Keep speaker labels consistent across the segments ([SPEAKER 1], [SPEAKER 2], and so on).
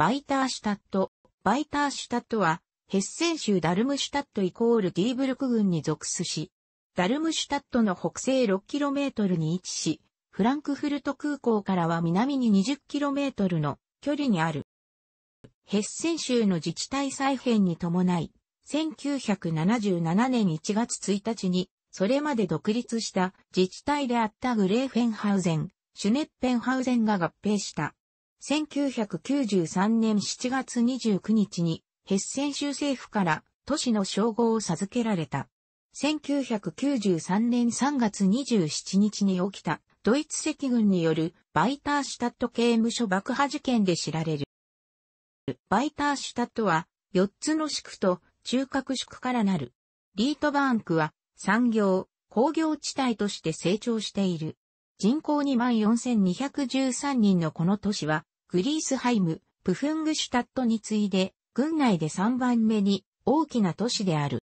[SPEAKER 1] バイターシュタット。バイターシュタットは、ヘッセン州ダルムシュタットイコールディーブルク郡に属すし、ダルムシュタットの北西 6km に位置し、フランクフルト空港からは南に 20km の距離にある。ヘッセン州の自治体再編に伴い、1977年1月1日に、それまで独立した自治体であったグレーフェンハウゼン、シュネッペンハウゼンが合併した。1993年7月29日に、ヘッセン州政府から都市の称号を授けられた。1993年3月27日に起きたドイツ赤軍によるバイターシュタット刑務所爆破事件で知られる。バイターシュタットは4つの宿区と中核宿区からなる。リートバンクは産業、工業地帯として成長している。人口2万4213人のこの都市はグリースハイム、プフングシュタットに次いで、軍内で3番目に大きな都市である。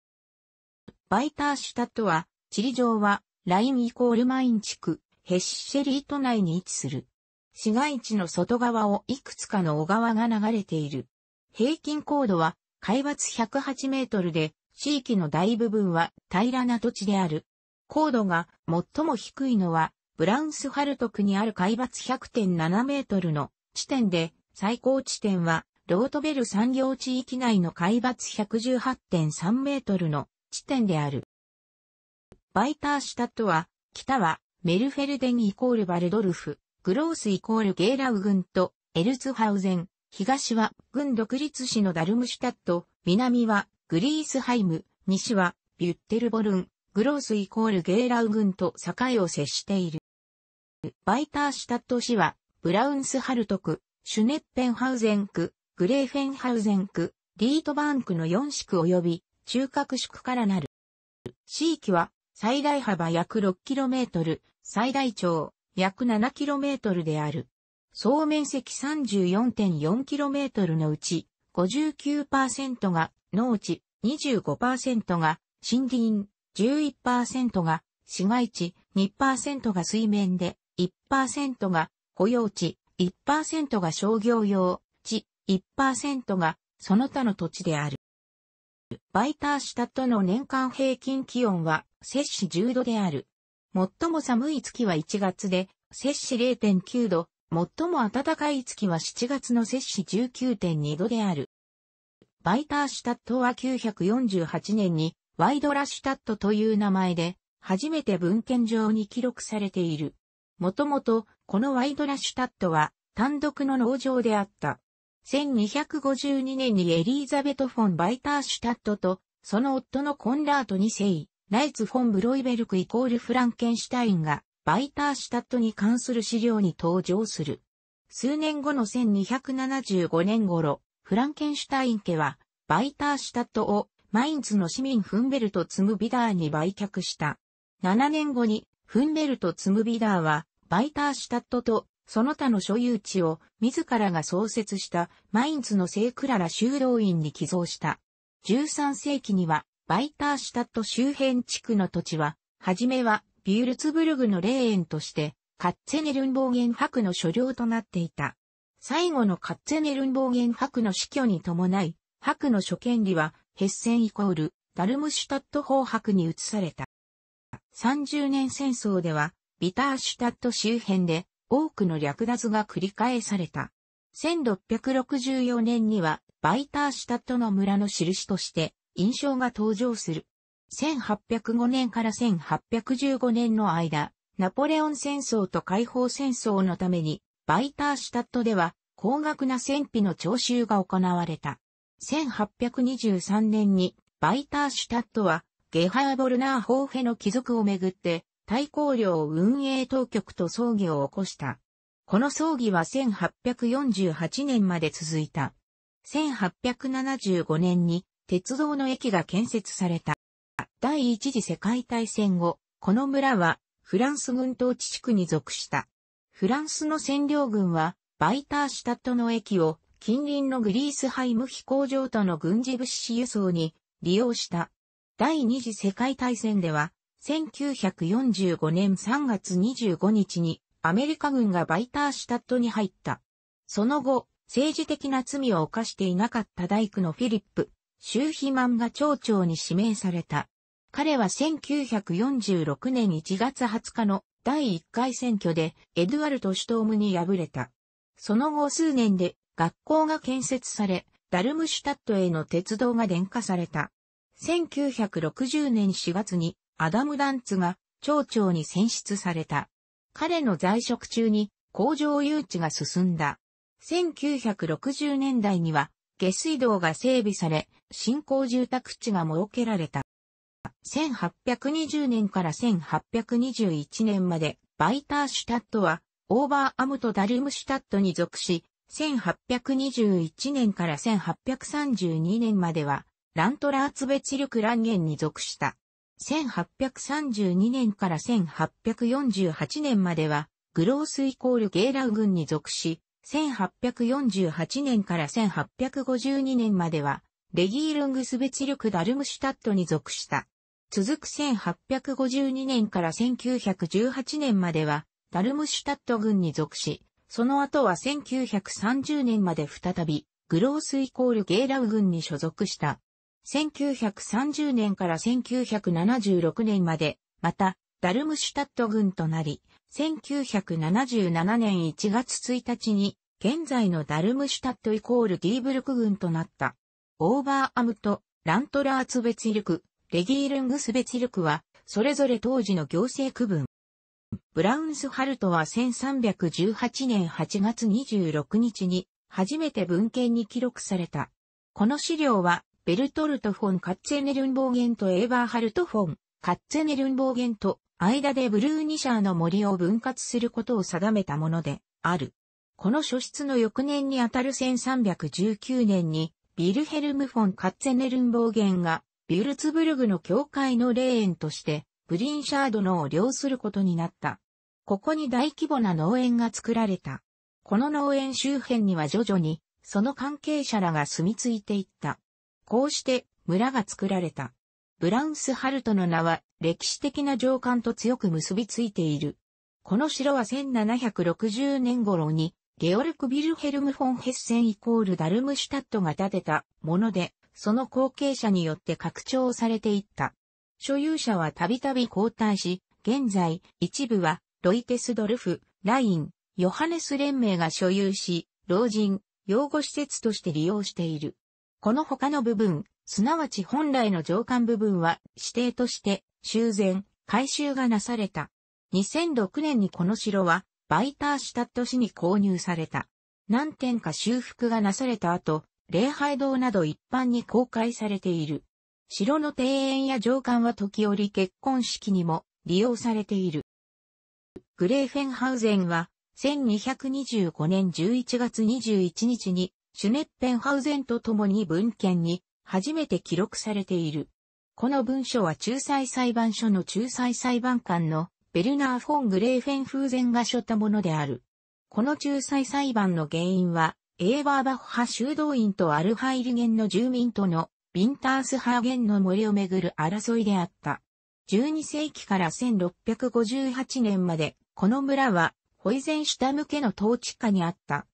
[SPEAKER 1] バイターシュタットは、地理上は、ラインイコールマイン地区、ヘッシェリート内に位置する。市街地の外側をいくつかの小川が流れている。平均高度は、海抜108メートルで、地域の大部分は平らな土地である。高度が最も低いのは、ブラウンスハルト区にある海抜100.7メートルの地点で、最高地点は、ロートベル産業地域内の海抜118.3メートルの地点である。バイターシュタットは、北は、メルフェルデンイコールバルドルフ、グロースイコールゲーラウ軍と、エルツハウゼン、東は、軍独立市のダルムシュタット、南は、グリースハイム、西は、ビュッテルボルン、グロースイコールゲーラウ軍と境を接している。バイターシュタット市は、ブラウンスハルト区、シュネッペンハウゼン区、グレーフェンハウゼン区、リートバンクの4宿及び中核宿からなる。地域は最大幅約 6km、最大長約 7km である。総面積 34.4km のうち59%が農地、25%が森林、11%が市街地、2%が水面で、1%が保養地1%が商業用地1%がその他の土地である。バイターシュタットの年間平均気温は摂氏10度である。最も寒い月は1月で摂氏0.9度、最も暖かい月は7月の摂氏19.2度である。バイターシュタットは948年にワイドラシュタットという名前で初めて文献上に記録されている。もともとこのワイドラシュタットは単独の農場であった。1252年にエリーザベト・フォン・バイターシュタットと、その夫のコンラート2世、ナイツ・フォン・ブロイベルクイコール・フランケンシュタインが、バイターシュタットに関する資料に登場する。数年後の1275年頃、フランケンシュタイン家は、バイターシュタットを、マインツの市民フンベルト・ツムビダーに売却した。7年後に、フンベルト・ツムビダーは、バイターシュタットと、その他の所有地を自らが創設したマインツの聖クララ修道院に寄贈した。13世紀にはバイターシュタット周辺地区の土地は、はじめはビュールツブルグの霊園として、カッツェネルンボーゲン博の所領となっていた。最後のカッツェネルンボーゲン博の死去に伴い、博の諸権利は、ヘッセンイコール、ダルムシュタット法博に移された。30年戦争では、ビターシュタット周辺で多くの略奪が繰り返された。1664年にはバイターシュタットの村の印として印象が登場する。1805年から1815年の間、ナポレオン戦争と解放戦争のために、バイターシュタットでは高額な戦費の徴収が行われた。1823年にバイターシュタットはゲハーボルナーホーフェの貴族をめぐって大公領運営当局と葬儀を起こした。この葬儀は1848年まで続いた。1875年に鉄道の駅が建設された。第一次世界大戦後、この村はフランス軍統治地区に属した。フランスの占領軍はバイターシュタットの駅を近隣のグリースハイム飛行場との軍事物資輸送に利用した。第二次世界大戦では1945年3月25日にアメリカ軍がバイターシュタットに入った。その後、政治的な罪を犯していなかった大工のフィリップ、シューヒマンが町長に指名された。彼は1946年1月20日の第1回選挙でエドゥアルト・シュトームに敗れた。その後数年で学校が建設され、ダルムシュタットへの鉄道が電化された。1960年4月にアダム・ダンツが町長に選出された。彼の在職中に工場誘致が進んだ。1960年代には下水道が整備され、新興住宅地が設けられた。1820年から1821年までバイターシュタットはオーバーアムとダルムシュタットに属し、1821年から1832年まではラントラーツベチルクランゲンに属した。1832年から1848年までは、グロースイコールゲーラウ軍に属し、1848年から1852年までは、レギールングス別力ダルムシュタットに属した。続く1852年から1918年までは、ダルムシュタット軍に属し、その後は1930年まで再び、グロースイコールゲーラウ軍に所属した。1930年から1976年まで、また、ダルムシュタット軍となり、1977年1月1日に、現在のダルムシュタットイコールディーブルク軍となった。オーバーアムとラントラーツベツィルク、レギールングスベツィルクは、それぞれ当時の行政区分。ブラウンスハルトは1318年8月26日に、初めて文献に記録された。この資料は、ベルトルト・フォン・カッツェネルンボーゲンとエーバーハルト・フォン、カッツェネルンボーゲンと間でブルーニシャーの森を分割することを定めたものである。この書室の翌年にあたる1319年に、ビルヘルム・フォン・カッツェネルンボーゲンが、ビュルツブルグの教会の霊園として、ブリンシャードのを領することになった。ここに大規模な農園が作られた。この農園周辺には徐々に、その関係者らが住み着いていった。こうして村が作られた。ブラウンスハルトの名は歴史的な上官と強く結びついている。この城は1760年頃にゲオルク・ビルヘルム・フォン・ヘッセンイコールダルムシュタットが建てたもので、その後継者によって拡張されていった。所有者はたびたび交代し、現在、一部はロイテスドルフ、ライン、ヨハネス連盟が所有し、老人、養護施設として利用している。この他の部分、すなわち本来の上巻部分は指定として修繕、改修がなされた。2006年にこの城はバイターシュタット市に購入された。何点か修復がなされた後、礼拝堂など一般に公開されている。城の庭園や上官は時折結婚式にも利用されている。グレーフェンハウゼンは1225年11月21日にシュネッペンハウゼンと共に文献に初めて記録されている。この文書は仲裁裁判所の仲裁裁判官のベルナー・フォン・グレーフェン・フーゼンが書ったものである。この仲裁裁判の原因は、エーバーバッハ修道院とアルハイルゲンの住民とのビンタースハーゲンの森をめぐる争いであった。12世紀から1658年まで、この村はホイゼンシュタ向けの統治下にあった。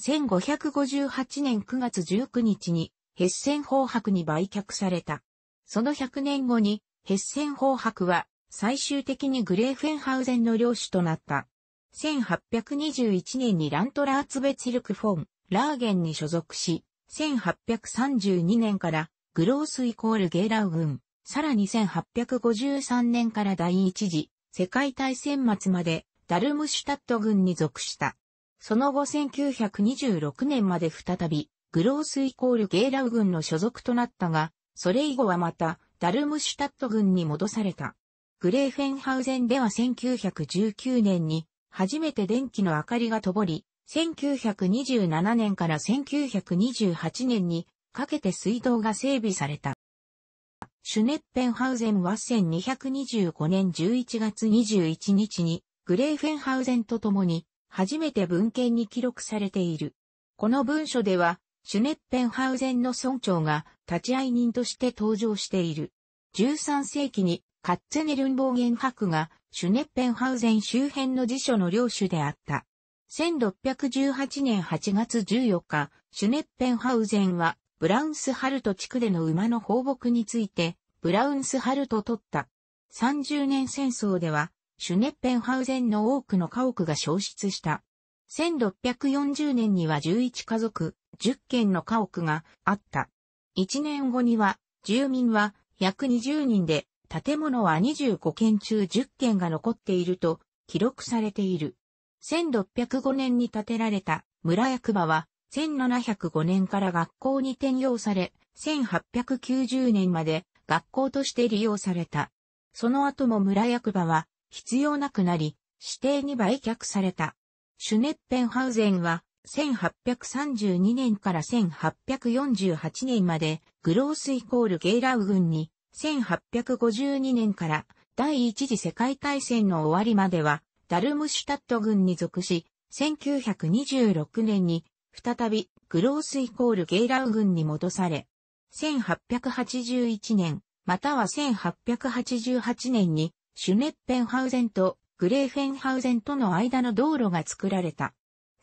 [SPEAKER 1] 1558年9月19日にヘッセン法白に売却された。その100年後にヘッセン法白は最終的にグレーフェンハウゼンの領主となった。1821年にラントラーツベツィルクフォン、ラーゲンに所属し、1832年からグロースイコールゲーラウ軍、さらに1853年から第一次世界大戦末までダルムシュタット軍に属した。その後1926年まで再び、グロースイコールゲーラウ軍の所属となったが、それ以後はまた、ダルムシュタット軍に戻された。グレーフェンハウゼンでは1919年に、初めて電気の明かりが灯り、1927年から1928年にかけて水道が整備された。シュネッペンハウゼンは1225年11月21日にグレーフェンハウゼンと共に初めて文献に記録されている。この文書では、シュネッペンハウゼンの村長が立会人として登場している。13世紀にカッツェネルンボーゲン博がシュネッペンハウゼン周辺の辞書の領主であった。1618年8月14日、シュネッペンハウゼンはブラウンスハルト地区での馬の放牧について、ブラウンスハルト取った。30年戦争ではシュネッペンハウゼンの多くの家屋が消失した。1640年には11家族、10軒の家屋があった。1年後には、住民は約20人で、建物は25軒中10軒が残っていると記録されている。1605年に建てられた村役場は、1705年から学校に転用され、1890年まで学校として利用された。その後も村役場は必要なくなり、指定に売却された。シュネッペンハウゼンは、1832年から1848年まで、グロースイコールゲイラウ軍に、1852年から第一次世界大戦の終わりまでは、ダルムシュタット軍に属し、1926年に、再び、グロースイコールゲイラウ軍に戻され、1881年、または1888年に、シュネッペンハウゼンとグレーフェンハウゼンとの間の道路が作られた。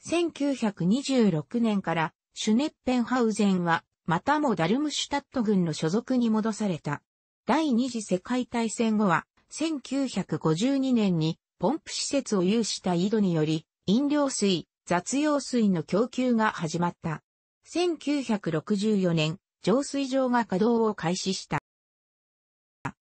[SPEAKER 1] 1926年からシュネッペンハウゼンはまたもダルムシュタット軍の所属に戻された。第二次世界大戦後は1952年にポンプ施設を有した井戸により飲料水、雑用水の供給が始まった。1964年、浄水場が稼働を開始した。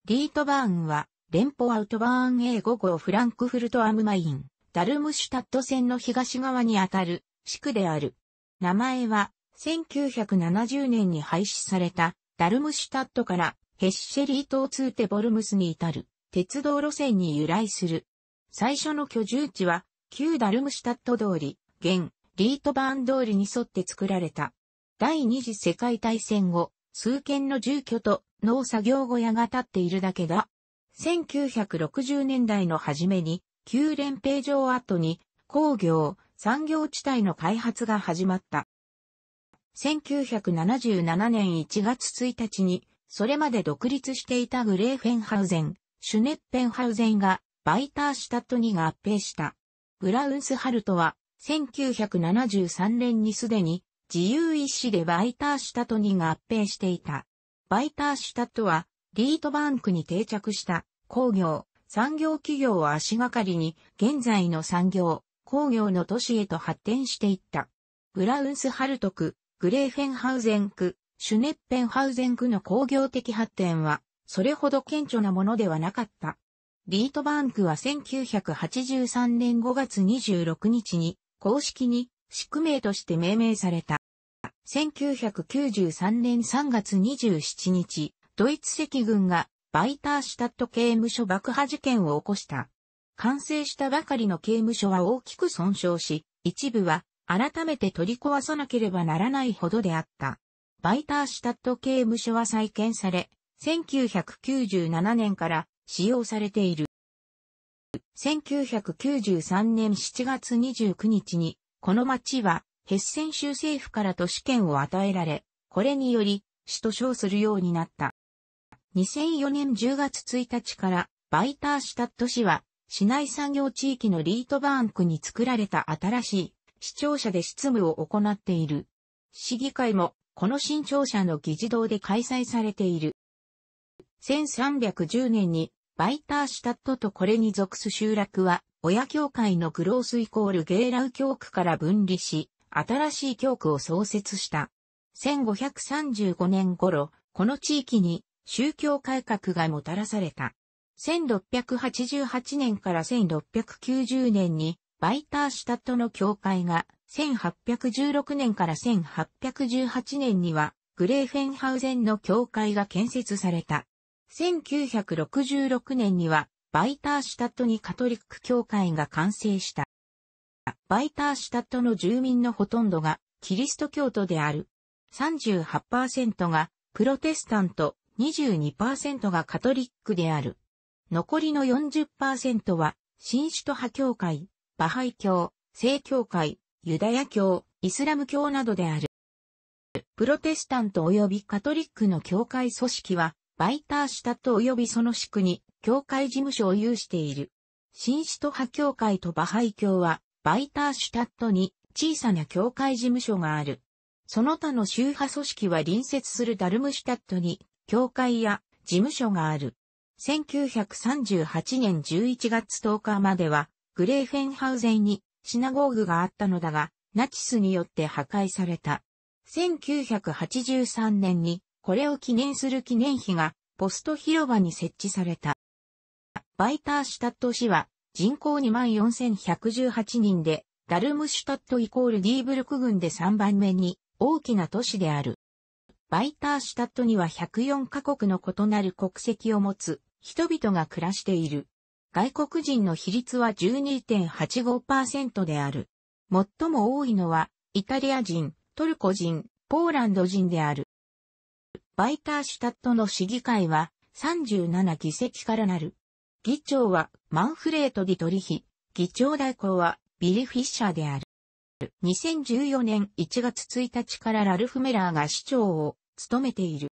[SPEAKER 1] リートバーンは連邦アウトバーン A5 号フランクフルトアムマイン、ダルムシュタット線の東側にあたる、地区である。名前は、1970年に廃止された、ダルムシュタットから、ヘッシェリー島通てボルムスに至る、鉄道路線に由来する。最初の居住地は、旧ダルムシュタット通り、現、リートバーン通りに沿って作られた。第二次世界大戦後、数軒の住居と農作業小屋が建っているだけだ。1960年代の初めに、旧連平城跡に工業、産業地帯の開発が始まった。1977年1月1日に、それまで独立していたグレーフェンハウゼン、シュネッペンハウゼンが、バイターシュタットに合併した。ブラウンスハルトは、1973年にすでに、自由意志でバイターシュタットに合併していた。バイターシュタットは、リートバンクに定着した工業、産業企業を足がかりに現在の産業、工業の都市へと発展していった。ブラウンスハルト区、グレーフェンハウゼン区、シュネッペンハウゼン区の工業的発展は、それほど顕著なものではなかった。リートバンクは1983年5月26日に公式に宿命として命名された。1993年3月27日、ドイツ赤軍がバイターシュタット刑務所爆破事件を起こした。完成したばかりの刑務所は大きく損傷し、一部は改めて取り壊さなければならないほどであった。バイターシュタット刑務所は再建され、1997年から使用されている。1993年7月29日に、この町はヘッセン州政府から都市権を与えられ、これにより、首都称するようになった。2004年10月1日からバイターシュタット市は市内産業地域のリートバンクに作られた新しい市庁舎で執務を行っている。市議会もこの新庁舎の議事堂で開催されている。1310年にバイターシュタットとこれに属す集落は親教会のグロースイコールゲーラウ教区から分離し、新しい教区を創設した。1535年頃、この地域に宗教改革がもたらされた。1688年から1690年にバイターシュタットの教会が1816年から1818年にはグレーフェンハウゼンの教会が建設された。1966年にはバイターシュタットにカトリック教会が完成した。バイターシュタットの住民のほとんどがキリスト教徒である。38%がプロテスタント、22%がカトリックである。残りの40%は、新首都派教会、バハイ教、正教会、ユダヤ教、イスラム教などである。プロテスタント及びカトリックの教会組織は、バイターシュタット及びその地区に、教会事務所を有している。新首都派教会とバハイ教は、バイターシュタットに小さな教会事務所がある。その他の宗派組織は隣接するダルムシュタットに教会や事務所がある。1938年11月10日までは、グレーフェンハウゼンにシナゴーグがあったのだが、ナチスによって破壊された。1983年にこれを記念する記念碑がポスト広場に設置された。バイターシュタット市は人口24,118人で、ダルムシュタットイコールディーブルク郡で3番目に大きな都市である。バイターシュタットには104カ国の異なる国籍を持つ人々が暮らしている。外国人の比率は12.85%である。最も多いのはイタリア人、トルコ人、ポーランド人である。バイターシュタットの市議会は37議席からなる。議長はマンフレート・ディトリヒ、議長代行はビリ・フィッシャーである。2014年1月1日からラルフ・メラーが市長を務めている。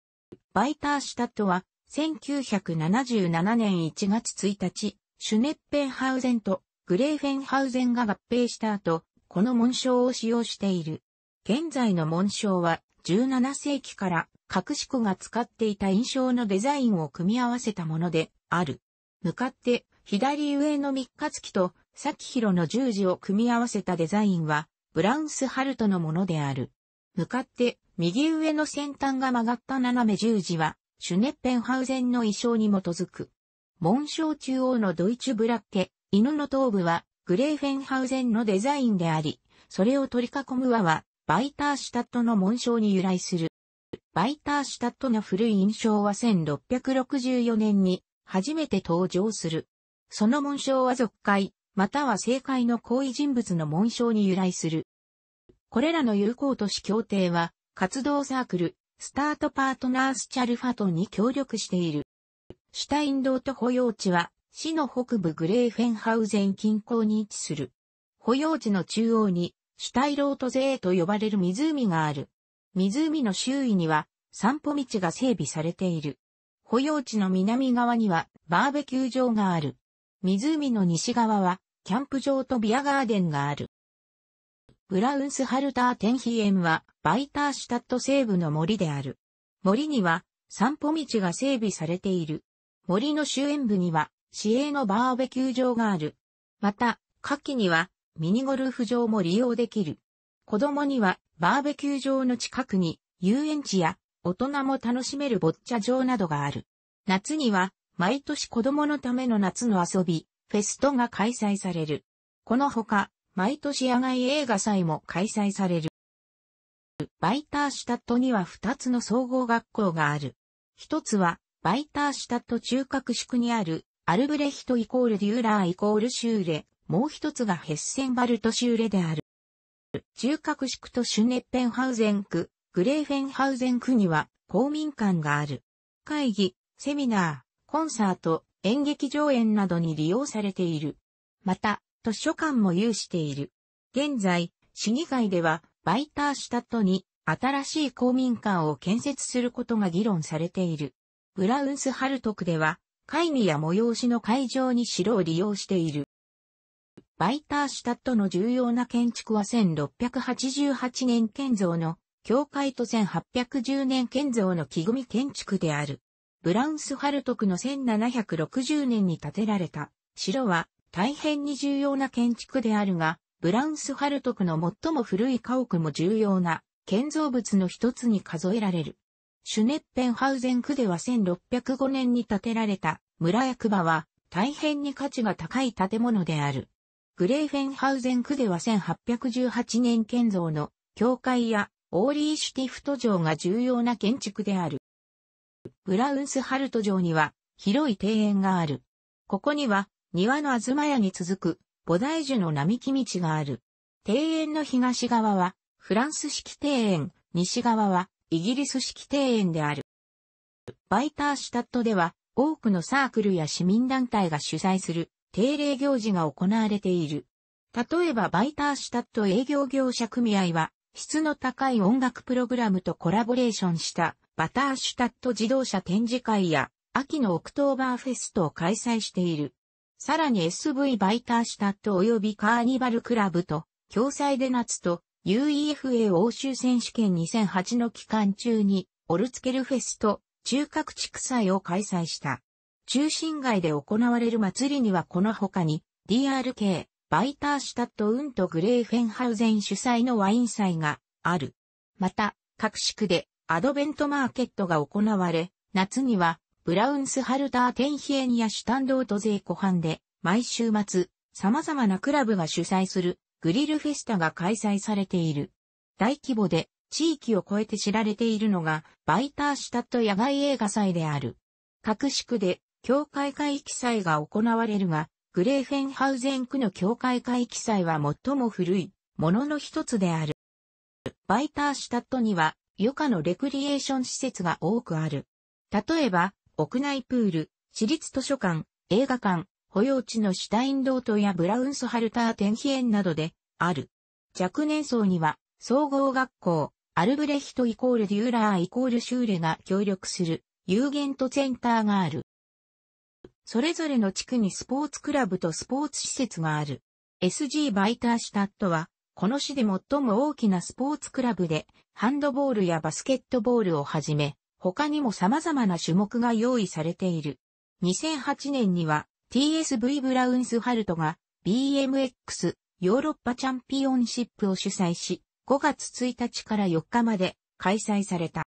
[SPEAKER 1] バイターシュタットは、1977年1月1日、シュネッペンハウゼンとグレーフェンハウゼンが合併した後、この紋章を使用している。現在の紋章は、17世紀から隠し子が使っていた印象のデザインを組み合わせたものである。向かって左上の三日月と先広の十字を組み合わせたデザインはブランスハルトのものである。向かって、右上の先端が曲がった斜め十字は、シュネッペンハウゼンの衣装に基づく。紋章中央のドイツブラッケ、犬の頭部は、グレーフェンハウゼンのデザインであり、それを取り囲む輪は、バイターシュタットの紋章に由来する。バイターシュタットの古い印象は1664年に初めて登場する。その紋章は続回、または正解の行為人物の紋章に由来する。これらの友好都市協定は、活動サークル、スタートパートナースチャルファトンに協力している。シュタイン道と保養地は、市の北部グレーフェンハウゼン近郊に位置する。保養地の中央に、シュタイロートゼーと呼ばれる湖がある。湖の周囲には、散歩道が整備されている。保養地の南側には、バーベキュー場がある。湖の西側は、キャンプ場とビアガーデンがある。ブラウンスハルター天ヒ園は、バイターシュタット西部の森である。森には、散歩道が整備されている。森の周縁部には、市営のバーベキュー場がある。また、夏季には、ミニゴルフ場も利用できる。子供には、バーベキュー場の近くに、遊園地や、大人も楽しめるボッチャ場などがある。夏には、毎年子供のための夏の遊び、フェストが開催される。このほか、毎年野外映画祭も開催される。バイターシュタットには2つの総合学校がある。一つは、バイターシュタット中核宿にある、アルブレヒトイコールデューラーイコールシューレ、もう一つがヘッセンバルトシューレである。中核宿とシュネッペンハウゼン区、グレーフェンハウゼン区には公民館がある。会議、セミナー、コンサート、演劇上演などに利用されている。また、図書館も有している。現在、市議会では、バイターシュタットに新しい公民館を建設することが議論されている。ブラウンスハルトクでは、会議や催しの会場に城を利用している。バイターシュタットの重要な建築は1688年建造の教会と1810年建造の木組建築である。ブランスハルトクの1760年に建てられた城は大変に重要な建築であるが、ブランスハルトクの最も古い家屋も重要な建造物の一つに数えられる。シュネッペンハウゼン区では1605年に建てられた村役場は大変に価値が高い建物である。グレーフェンハウゼン区では1818年建造の教会やオーリーシュティフト城が重要な建築である。ブラウンスハルト城には広い庭園がある。ここには庭の東屋に続く菩提樹の並木道がある。庭園の東側はフランス式庭園、西側はイギリス式庭園である。バイターシュタットでは多くのサークルや市民団体が主催する定例行事が行われている。例えばバイターシュタット営業業者組合は質の高い音楽プログラムとコラボレーションしたバターシュタット自動車展示会や秋のオクトーバーフェストを開催している。さらに SV バイターシュタット及びカーニバルクラブと共催で夏と UEFA 欧州選手権2008の期間中にオルツケルフェスト中核地区祭を開催した。中心街で行われる祭りにはこの他に DRK、バイターシュタットウントグレーフェンハウゼン主催のワイン祭がある。また、各地区でアドベントマーケットが行われ、夏には、ブラウンスハルターテンヒエニアシュタンドート税湖畔で、毎週末、様々なクラブが主催する、グリルフェスタが開催されている。大規模で、地域を超えて知られているのが、バイターシュタット野外映画祭である。各地区で、教会会議祭が行われるが、グレーフェンハウゼン区の教会会議祭は最も古い、ものの一つである。バイターシュタットには、余暇のレクリエーション施設が多くある。例えば、屋内プール、私立図書館、映画館、保養地のシュタインロートやブラウンソハルター天ヒ園などで、ある。若年層には、総合学校、アルブレヒトイコールデューラーイコールシューレが協力する、有限とセンターがある。それぞれの地区にスポーツクラブとスポーツ施設がある。SG バイターシュタットは、この市で最も大きなスポーツクラブで、ハンドボールやバスケットボールをはじめ、他にも様々な種目が用意されている。2008年には TSV ブラウンスハルトが BMX ヨーロッパチャンピオンシップを主催し、5月1日から4日まで開催された。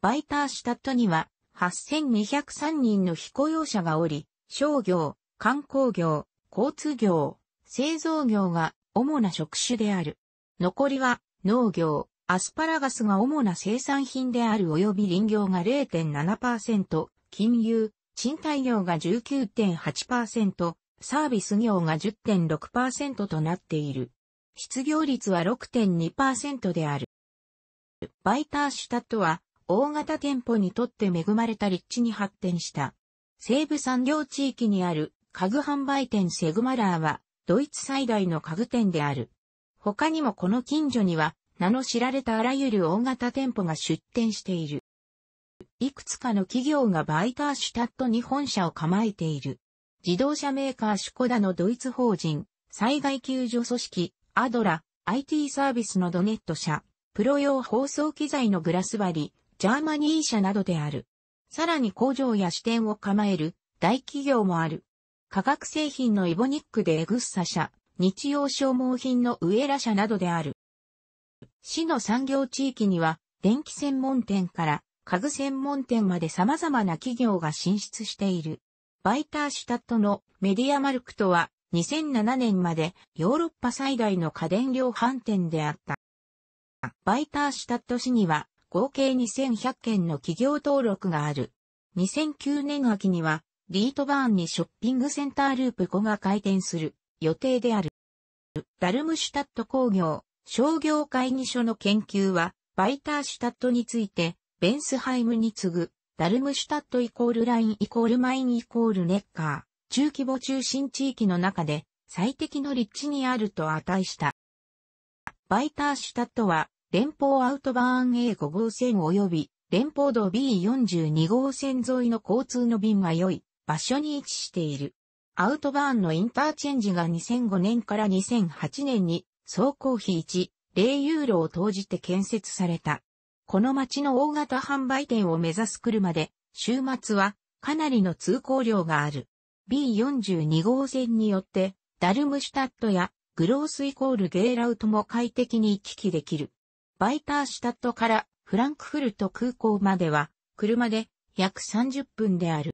[SPEAKER 1] バイターシュタットには8203人の非雇用者がおり、商業、観光業、交通業、製造業が主な職種である。残りは、農業、アスパラガスが主な生産品である及び林業が0.7%、金融、賃貸業が19.8%、サービス業が10.6%となっている。失業率は6.2%である。バイターシュタットは、大型店舗にとって恵まれた立地に発展した。西部産業地域にある家具販売店セグマラーは、ドイツ最大の家具店である。他にもこの近所には、名の知られたあらゆる大型店舗が出店している。いくつかの企業がバイターシュタット日本社を構えている。自動車メーカーシュコダのドイツ法人、災害救助組織、アドラ、IT サービスのドネット社、プロ用放送機材のグラス張り、ジャーマニー社などである。さらに工場や支店を構える大企業もある。化学製品のイボニックでエグッサ社、日用消耗品のウエラ社などである。市の産業地域には、電気専門店から家具専門店まで様々な企業が進出している。バイターシュタットのメディアマルクとは2007年までヨーロッパ最大の家電量販店であった。バイターシュタット市には合計2100件の企業登録がある。2009年秋にはリートバーンにショッピングセンターループ5が開店する予定である。ダルムシュタット工業商業会議所の研究は、バイターシュタットについて、ベンスハイムに次ぐ、ダルムシュタットイコールラインイコールマインイコールネッカー、中規模中心地域の中で最適の立地にあると値した。バイターシュタットは、連邦アウトバーン A5 号線及び連邦道 B42 号線沿いの交通の便が良い場所に位置している。アウトバーンのインターチェンジが2005年から2008年に総工費1、0ユーロを投じて建設された。この街の大型販売店を目指す車で、週末はかなりの通行量がある。B42 号線によって、ダルムシュタットやグロースイコールゲーラウトも快適に行き来できる。バイターシュタットからフランクフルト空港までは、車で約30分である。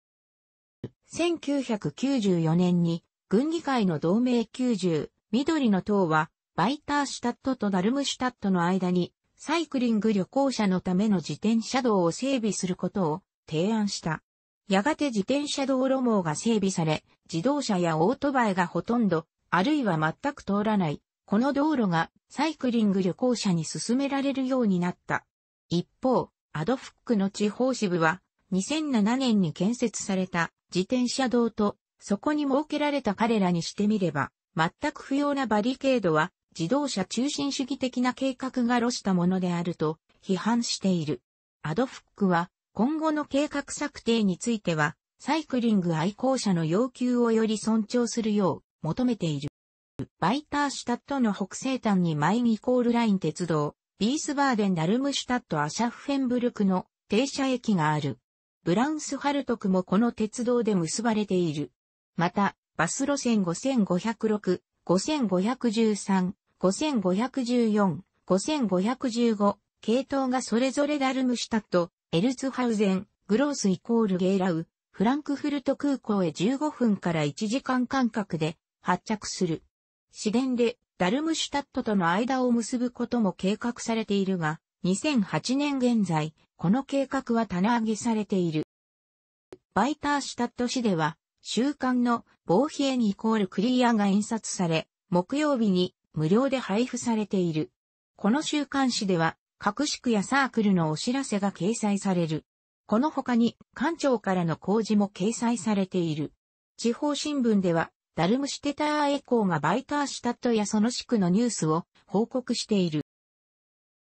[SPEAKER 1] 1994年に、軍議会の同盟90、緑の党は、バイターシュタットとダルムシュタットの間に、サイクリング旅行者のための自転車道を整備することを提案した。やがて自転車道路網が整備され、自動車やオートバイがほとんど、あるいは全く通らない、この道路がサイクリング旅行者に進められるようになった。一方、アドフックの地方支部は、2007年に建設された自転車道と、そこに設けられた彼らにしてみれば、全く不要なバリケードは、自動車中心主義的な計画が露したものであると批判している。アドフックは、今後の計画策定については、サイクリング愛好者の要求をより尊重するよう求めている。バイターシュタットの北西端にマインイコールライン鉄道、ビースバーデンダルムシュタットアシャッフェンブルクの停車駅がある。ブランスハルトクもこの鉄道で結ばれている。また、バス路線5506、5513、5514、5515系統がそれぞれダルムシュタット、エルツハウゼン、グロースイコールゲーラウ、フランクフルト空港へ15分から1時間間隔で発着する。市電でダルムシュタットとの間を結ぶことも計画されているが、2008年現在、この計画は棚上げされている。バイターシュタット市では、週刊の防兵イコールクリアが印刷され、木曜日に無料で配布されている。この週刊誌では、各宿やサークルのお知らせが掲載される。この他に、館長からの工事も掲載されている。地方新聞では、ダルムシテターエコーがバイターシュタットやその宿区のニュースを報告している。